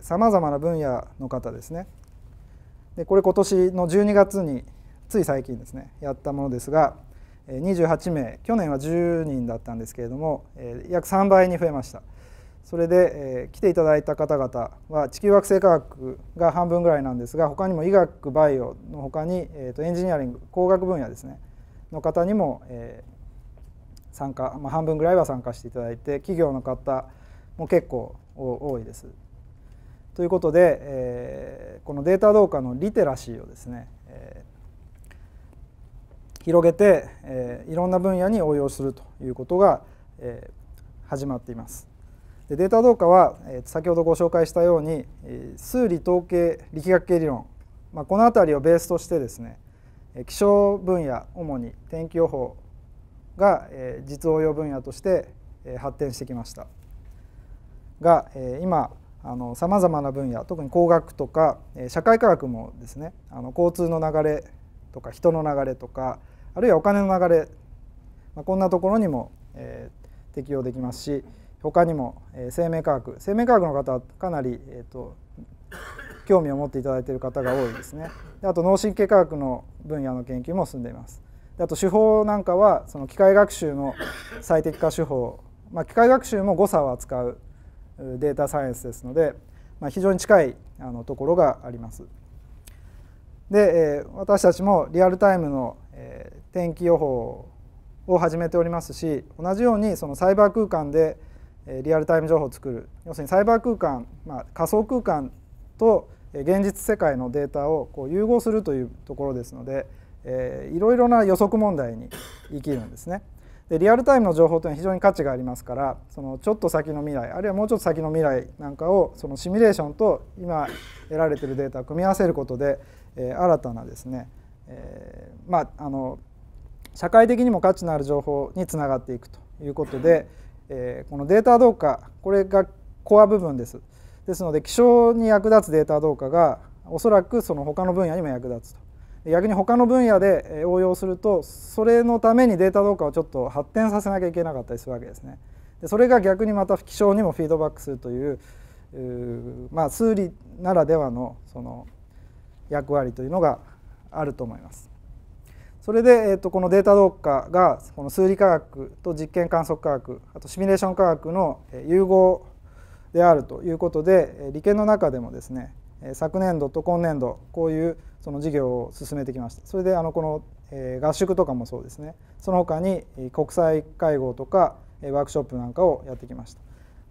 さまざまな分野の方ですねでこれ今年の12月につい最近ですねやったものですが28名去年は10人だったんですけれども約3倍に増えましたそれで、え来ていただいた方々は地球惑星科学が半分ぐらいなんですが他にも医学バイオの他に、えっとエンジニアリング工学分野ですねの方にも、え参加、まあ、半分ぐらいは参加していただいて企業の方も結構多いです。ということで、えー、このデータ同化のリテラシーをですね、えー、広げて、えー、いろんな分野に応用するということが、えー、始まっています。でデータ同化は、えー、先ほどご紹介したように、えー、数理統計力学系理論、まあ、この辺りをベースとしてですね気象分野主に天気予報が、えー、実応用分野として、えー、発展してきましたが、えー、今さまざまな分野特に工学とか社会科学もですねあの交通の流れとか人の流れとかあるいはお金の流れ、まあ、こんなところにも、えー、適用できますし他にも、えー、生命科学生命科学の方はかなり、えーと、興味を持っていただいている方が多いですねであと脳神経科学の分野の研究も進んでいますであと手法なんかはその機械学習の最適化手法、まあ、機械学習も誤差を扱うデータサイエンスですので、まあ、非常に近いあのところがあります。で、え私たちもリアルタイムの、え天気予報を始めておりますし同じようにそのサイバー空間で、えリアルタイム情報を作る要するにサイバー空間、まあ、仮想空間と現実世界のデータをこう融合するというところですので、えー、いろいろな予測問題に生きるんですね。でリアルタイムの情報というのは非常に価値がありますからそのちょっと先の未来あるいはもうちょっと先の未来なんかをそのシミュレーションと今得られているデータを組み合わせることで、えー、新たなですね、えー、まああの社会的にも価値のある情報につながっていくということで、えー、このデータどうかこれがコア部分です。ですので気象に役立つデータどうかがおそらくその他の分野にも役立つと逆に他の分野で応用するとそれのためにデータう化をちょっと発展させなきゃいけなかったりするわけですね。でそれが逆にまた気象にもフィードバックするというまあ、数理ならではのその役割というのがあると思います。それで、えー、とこのデータう化がこの数理科学と実験観測科学あとシミュレーション科学の融合であるということで理研の中でもですね昨年度と今年度こういうその事業を進めてきましたそれであのこの、え合宿とかもそうですねその他に国際会合とかワークショップなんかをやってきました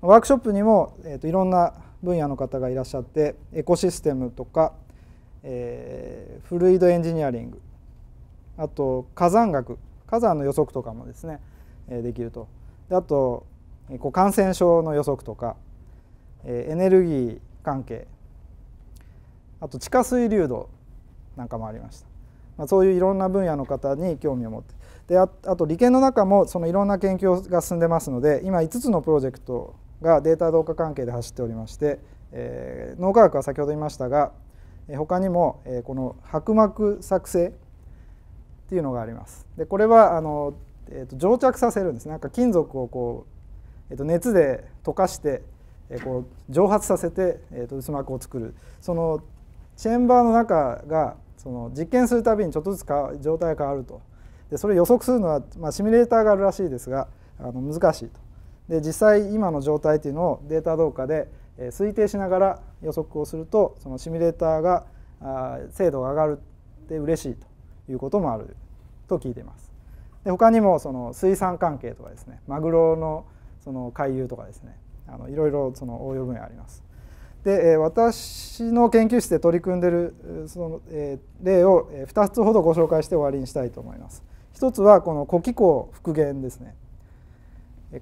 ワークショップにも、えー、といろんな分野の方がいらっしゃってエコシステムとか、えー、フルイドエンジニアリングあと火山学火山の予測とかもですねできるとであとこう感染症の予測とかエネルギー関係あと地下水流動なんかもありました、まあ、そういういろんな分野の方に興味を持ってであと理研の中もそのいろんな研究が進んでますので今5つのプロジェクトがデータ同化関係で走っておりまして、えー、脳科学は先ほど言いましたが他にも、えー、この薄膜作成っていうのがあります。でこれはあの、えー、と蒸着させるんです、ね、なんか金属をこう、えー、と熱で溶かして、えー、こう蒸発させて、えー、と薄膜を作るそのチェンバーの中がその実験するたびにちょっとずつ状態が変わるとでそれを予測するのは、まあ、シミュレーターがあるらしいですがあの難しいとで実際今の状態というのをデータどうかで推定しながら予測をするとそのシミュレーターが精度が上がるって嬉しいということもあると聞いています。で他にもその水産関係とかですねマグロのその回遊とかですねあのいろいろその応用分野あります。で、え私の研究室で取り組んでるその、え例を2つほどご紹介して終わりにしたいと思います。一つはこの古気候復元ですね。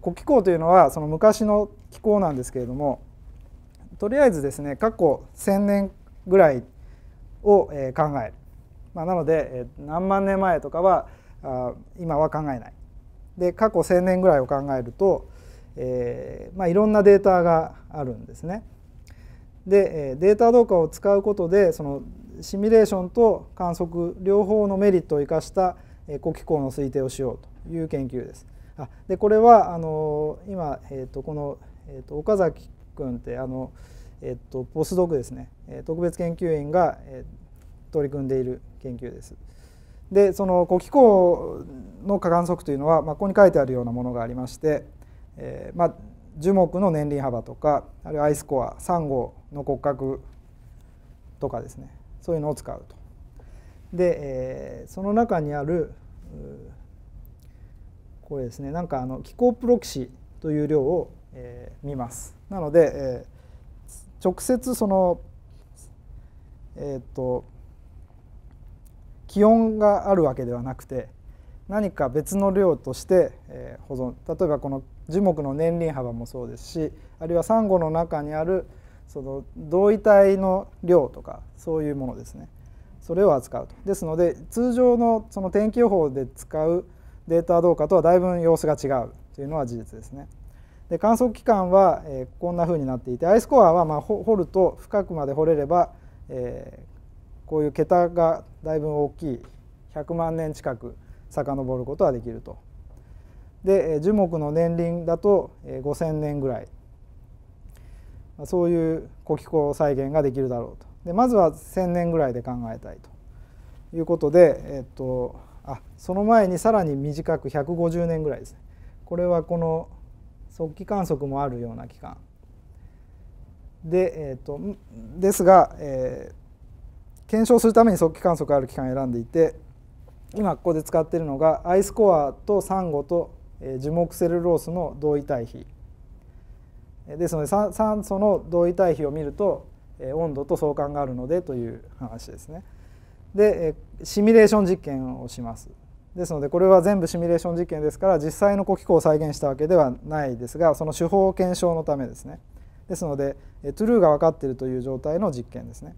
古気候というのはその昔の気候なんですけれどもとりあえずですね過去1,000年ぐらいを、え考える、まあ、なので、え何万年前とかはあ今は考えないで過去1,000年ぐらいを考えると、えー、まあ、いろんなデータがあるんですね。でデータうかを使うことでそのシミュレーションと観測両方のメリットを生かした呼気候の推定をしようという研究です。あでこれはあの今、えーと、この、えーと、岡崎君ってあの、えーと、ポスドクですね特別研究員が、えー、取り組んでいる研究です。でその呼気候の過観測というのは、まあ、ここに書いてあるようなものがありまして、えーまあ、樹木の年輪幅とかあるいはアイスコアサンゴの骨格とかですねそういうのを使うと。で、えその中にあるこれですねなんかあの気候プロキシという量を、え見ます。なので、え直接そのえっと気温があるわけではなくて何か別の量として、え保存例えばこの樹木の年輪幅もそうですしあるいはサンゴの中にあるその同位体の量とかそういうものですねそれを扱うとですので通常のその天気予報で使うデータどうかとはだいぶ様子が違うというのは事実ですね。で観測期間は、えこんなふうになっていてアイスコアは、まあ、掘ると深くまで掘れれば、えー、こういう桁がだいぶ大きい100万年近く遡ることはできるとで樹木の年輪だと5,000年ぐらいそういう古気候再現ができるだろうとでまずは1,000年ぐらいで考えたいということで、えっと、あその前にさらに短く150年ぐらいですねこれはこの即帰観測もあるような期間で,、えっと、ですが、えー、検証するために即帰観測ある期間を選んでいて今ここで使っているのがアイスコアとサンゴと樹木セルロースの同位対比ですので酸素の同位対比を見ると温度と相関があるのでという話ですね。でシミュレーション実験をします。ですのでこれは全部シミュレーション実験ですから実際の呼気孔を再現したわけではないですがその手法検証のためですね。ですのでトゥルーが分かっているという状態の実験ですね。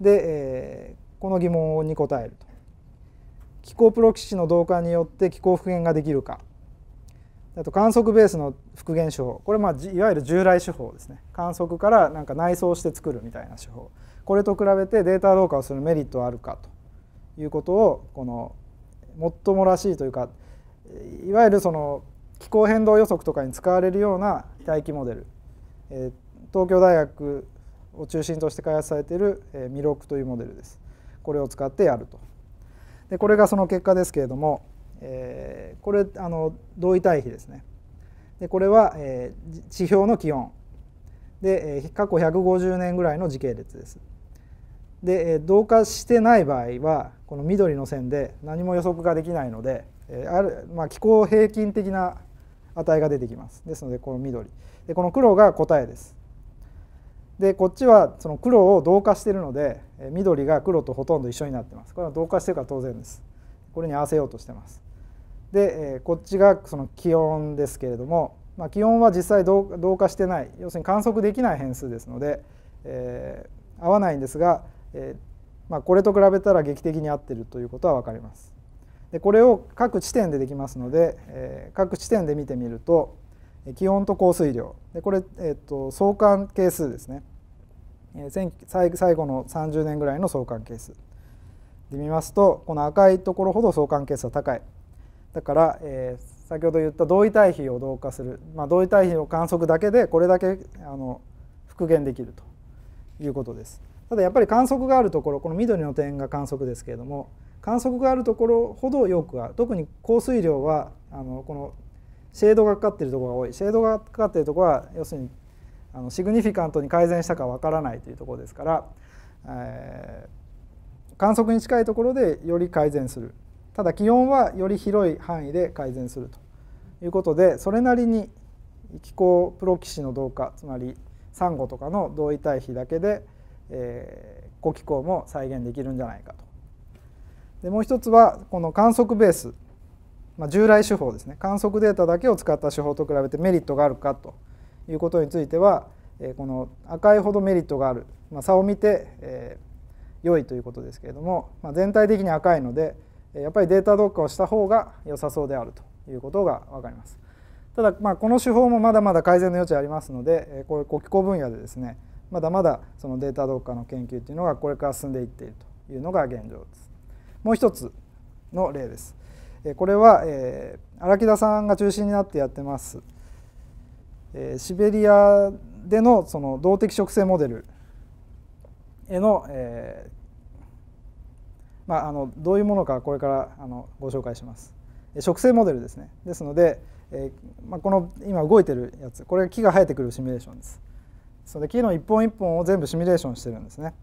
でこの疑問に答えると。気候プロキシの導管によって気候復元ができるかあと観測ベースの復元手法これまあいわゆる従来手法ですね観測からなんか内装して作るみたいな手法これと比べてデータ同化をするメリットはあるかということをこのもっともらしいというかいわゆるその気候変動予測とかに使われるような大気モデル、え東京大学を中心として開発されている、えー、ミというモデルですこれを使ってやるとでこれがその結果ですけれども、えー、これあの同位対比ですね。でこれは、えー、地表の気温で、えー、過去150年ぐらいの時系列です。で、えー、同化してない場合はこの緑の線で何も予測ができないので、えーあるまあ、気候平均的な値が出てきます。ですのでこの緑でこの黒が答えです。でこっちはその黒を同化してるので緑が黒とほとんど一緒になってますこれは同化してるから当然ですこれに合わせようとしてますでこっちがその気温ですけれども、まあ、気温は実際同化してない要するに観測できない変数ですので、えー、合わないんですが、えー、まあ、これと比べたら劇的に合ってるということは分かります。でこれを各地点でできますので、えー、各地点で見てみると気温と降水量でこれ、えーと、と相関係数ですね最後の30年ぐらいの相関係数で見ますとこの赤いところほど相関係数は高いだから、えー、先ほど言った同位対比を同化する、まあ、同位対比の観測だけでこれだけあの復元できるということですただやっぱり観測があるところこの緑の点が観測ですけれども観測があるところほどよくは特に降水量はあのこのシェードがかかっているところが多いシェードがかかっているところは要するにあのシグニフィカントに改善したかわからないというところですから、えー、観測に近いところでより改善するただ気温はより広い範囲で改善するということでそれなりに気候プロキシの同化つまりサンゴとかの同位対比だけで、えー、気候も再現できるんじゃないかと。でもう一つはこの観測ベース、まあ、従来手法ですね観測データだけを使った手法と比べてメリットがあるかということについてはこの赤いほどメリットがある、まあ、差を見て、えー、良いということですけれども、まあ、全体的に赤いのでやっぱりデータ読化をした方が良さそうであるということが分かります。ただ、まあ、この手法もまだまだ改善の余地ありますのでこういう国境分野でですねまだまだそのデータ読化の研究というのがこれから進んでいっているというのが現状です。もう一つの例です。これは、え荒木田さんが中心になってやってますえシベリアでのその動的植生モデルへの、えー、まあ、あのどういうものかこれからあのご紹介します。植生モデルですねですので、えー、まあ、この今動いてるやつこれが木が生えてくるシミュレーションです。それで木の一本一本を全部シミュレーションしてるんですね。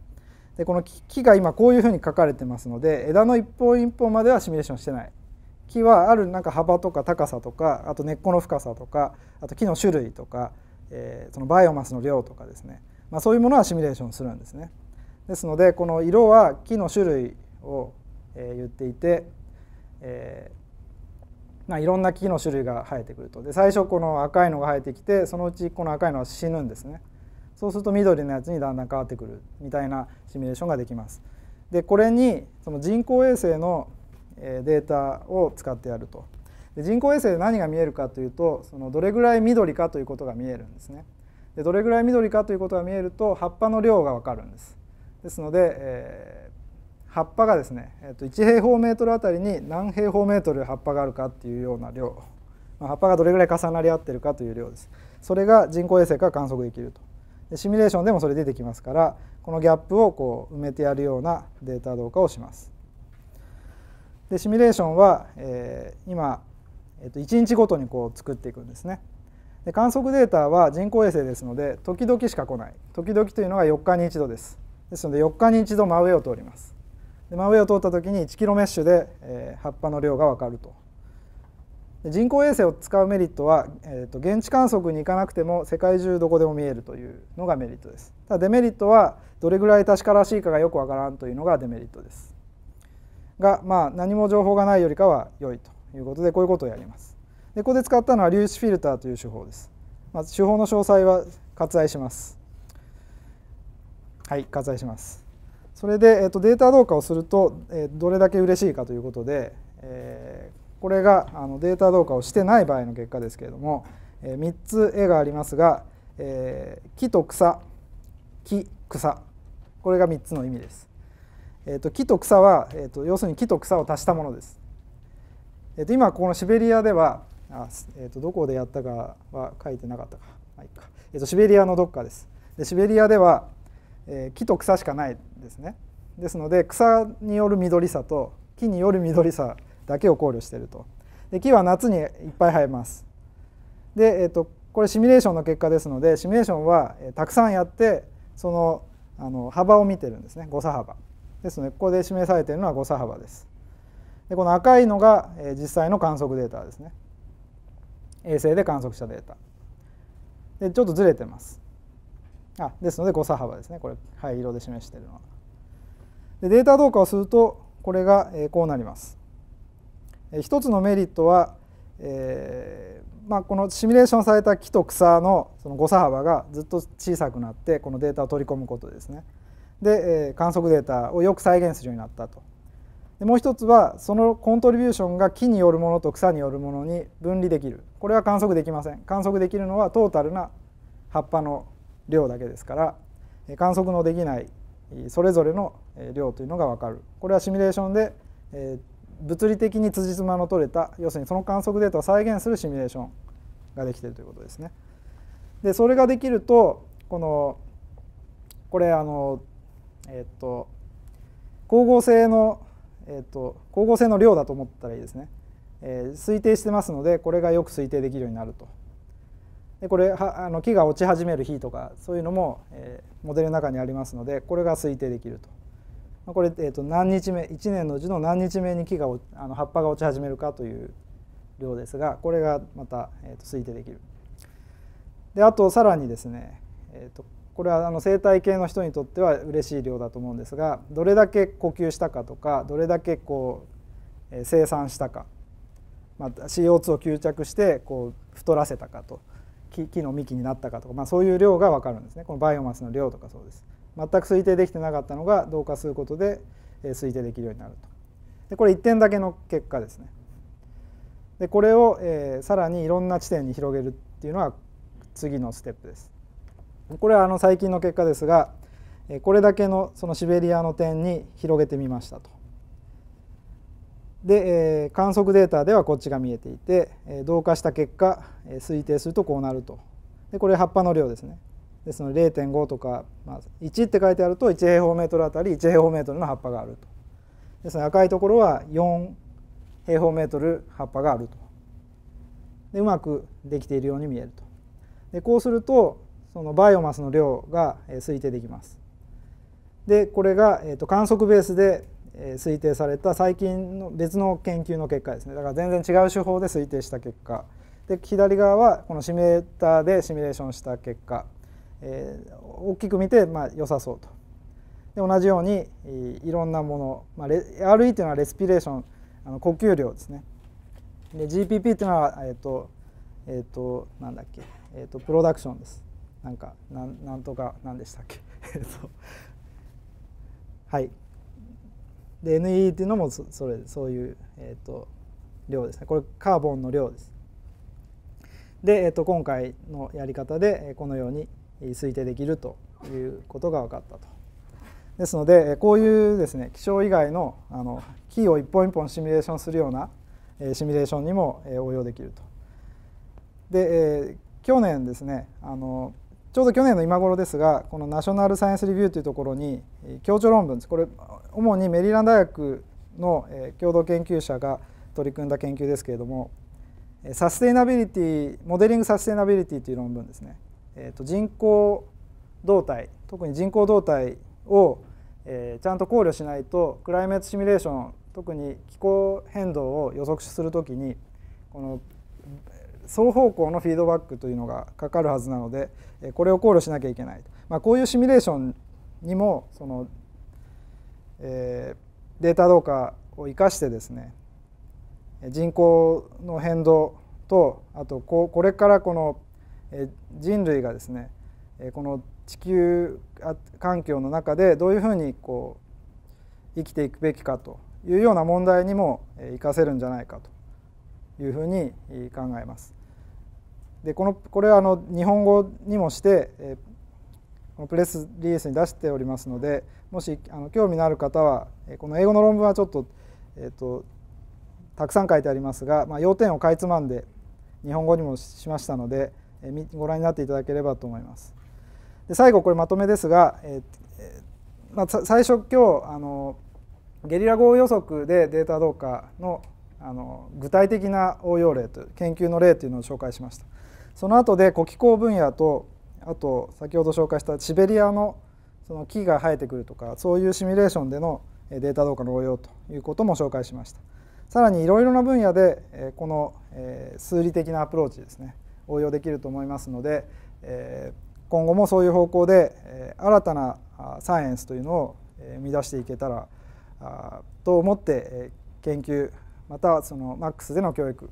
でこの木が今こういうふうに書かれてますので枝の一本一本まではシミュレーションしてない木はあるなんか幅とか高さとかあと根っこの深さとかあと木の種類とか、えー、そのバイオマスの量とかですね、まあ、そういうものはシミュレーションするんですね。ですのでこの色は木の種類を、えー、言っていて、えーまあ、いろんな木の種類が生えてくるとで最初この赤いのが生えてきてそのうちこの赤いのは死ぬんですね。そうすると緑のやつにだんだん変わってくるみたいなシミュレーションができます。でこれにその人工衛星のデータを使ってやるとで人工衛星で何が見えるかというとそのどれぐらい緑かということが見えるんですねでどれぐらい緑かということが見えると葉っぱの量がわかるんですですので、えー、葉っぱがですね、えー、と1平方メートルあたりに何平方メートル葉っぱがあるかっていうような量葉っぱがどれぐらい重なり合ってるかという量ですそれが人工衛星から観測できるとでシミュレーションでもそれ出てきますからこのギャップをこう埋めてやるようなデータ動画をしますでシミュレーションは、えー、今、えー、と1日ごとにこう作っていくんですね。で観測データは人工衛星ですので時々しか来ない時々というのが4日に1度ですですので4日に1度真上を通りますで真上を通った時に1キロメッシュで、えー、葉っぱの量が分かるとで人工衛星を使うメリットは、えーと現地観測に行かなくても世界中どこでも見えるというのがメリットですただデメリットはどれぐらい確からしいかがよくわからんというのがデメリットですが、まあ、何も情報がないよりかは良いということでこういうことをやります。でここで使ったのは粒子フィルターという手法です。まあ、手法の詳細は割愛します。はい、割愛します。それで、えっと、データ同化をすると、えどれだけ嬉しいかということで、えー、これがあのデータ同化をしてない場合の結果ですけれども、えー、3つ絵がありますが、えー、木と草木草これが3つの意味です。えー、と木と草は、えー、と要するに木と草を足したものです。えー、と今このシベリアではあ、えー、とどこでやったかは書いてなかったか,、まあ、いいかえー、とシベリアのどっかです。でシベリアでは、えー、木と草しかないですね。ですので草による緑さと木による緑さだけを考慮していると。で木は夏にいっぱい生えます。で、えーと、これシミュレーションの結果ですのでシミュレーションは、えー、たくさんやってそのあの幅を見てるんですね誤差幅。ですのでここで示されているのは誤差幅です。でこの赤いのが実際の観測データですね。衛星で観測したデータ。でちょっとずれてます。あですので誤差幅ですねこれ灰色で示しているのは。でデータ同化をするとこれがこうなります。一つのメリットは、えー、まあ、このシミュレーションされた木と草のその誤差幅がずっと小さくなってこのデータを取り込むことですね。で、え観測データをよく再現するようになったと。でもう一つはそのコントリビューションが木によるものと草によるものに分離できるこれは観測できません観測できるのはトータルな葉っぱの量だけですから観測のできないそれぞれの量というのが分かるこれはシミュレーションで、え物理的に辻褄の取れた要するにその観測データを再現するシミュレーションができているということですね。でそれができるとこのこれあのえっと光合成の、えっと、光合成の量だと思ったらいいですね、えー、推定してますのでこれがよく推定できるようになるとでこれはあの木が落ち始める日とかそういうのも、えー、モデルの中にありますのでこれが推定できるとこれ、えっと何日目1年のうちの何日目に木があの葉っぱが落ち始めるかという量ですがこれがまた、えっと推定できるであとさらにですね、えっとこれはあの生態系の人にとっては嬉しい量だと思うんですがどれだけ呼吸したかとかどれだけこう、え生産したか、まあ、CO2 を吸着してこう太らせたかと木の幹になったかとか、まあ、そういう量が分かるんですねこのバイオマスの量とかそうです。全く推定できてなかったのが同化することで、え推定できるようになると。でこれ1点だけの結果ですね。でこれを、えー、さらにいろんな地点に広げるっていうのは次のステップです。これはあの最近の結果ですがこれだけのそのシベリアの点に広げてみましたと。で、え観測データではこっちが見えていて、え同化した結果、え推定するとこうなるとでこれ葉っぱの量ですねですので0.5とか、まあ、1って書いてあると1平方メートルあたり1平方メートルの葉っぱがあるとですので赤いところは4平方メートル葉っぱがあるとでうまくできているように見えるとでこうするとそのバイオマスの量が推定できます。でこれが、えと観測ベースで推定された最近の別の研究の結果ですねだから全然違う手法で推定した結果で左側はこのシミュレーターでシミュレーションした結果、えー、大きく見てまあ良さそうと。で同じようにいろんなもの、まあ、RE ていうのはレスピレーションあの呼吸量ですね。で GPP というのは、えっ、ー、とえっ、ー、となんだっけ、えっ、ー、とプロダクションです。なんかなんなんとか何でしたっけ はいで NE っていうのもそれそういう、えーと、量ですねこれカーボンの量ですで、えーと、と今回のやり方でこのように推定できるということが分かったとですのでこういうですね気象以外のあのキーを一本一本シミュレーションするようなシミュレーションにも応用できるとで、えー、去年ですねあのちょうど去年の今頃ですがこのナショナルサイエンスレビューというところに協調論文ですこれ主にメリーランド大学の共同研究者が取り組んだ研究ですけれどもサステイナビリティモデリングサステイナビリティという論文ですね、えー、と人口動態特に人口動態を、えちゃんと考慮しないとクライメートシミュレーション特に気候変動を予測するときにこの双方向のフィードバックというのがかかるはずなのでこれを考慮しなきゃいけない、まあ、こういうシミュレーションにもその、えー、データどうかを生かしてですね人口の変動とあとここれからこの人類がですねこの地球環境の中でどういうふうにこう生きていくべきかというような問題にも生かせるんじゃないかというふうに考えます。でこのこれはあの日本語にもして、えこのプレスリリースに出しておりますのでもしあの興味のある方はこの英語の論文はちょっと,、えーと、たくさん書いてありますが、まあ、要点をかいつまんで日本語にもしましたので、えー、ご覧になっていただければと思います。で最後これまとめですが、えーまあ、最初今日あのゲリラ豪雨予測でデータどうかのあの具体的な応用例という研究の例というのを紹介しましたその後で古気候分野とあと先ほど紹介したシベリアのその木が生えてくるとかそういうシミュレーションでのデータうかの応用ということも紹介しましたさらにいろいろな分野でこの数理的なアプローチですね応用できると思いますので今後もそういう方向で新たなサイエンスというのを生み出していけたらと思って研究またその MAX での教育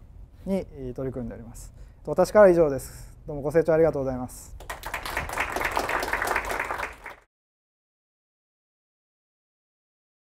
に取り組んでおります。私からは以上です。どうもご清聴ありがとうございます。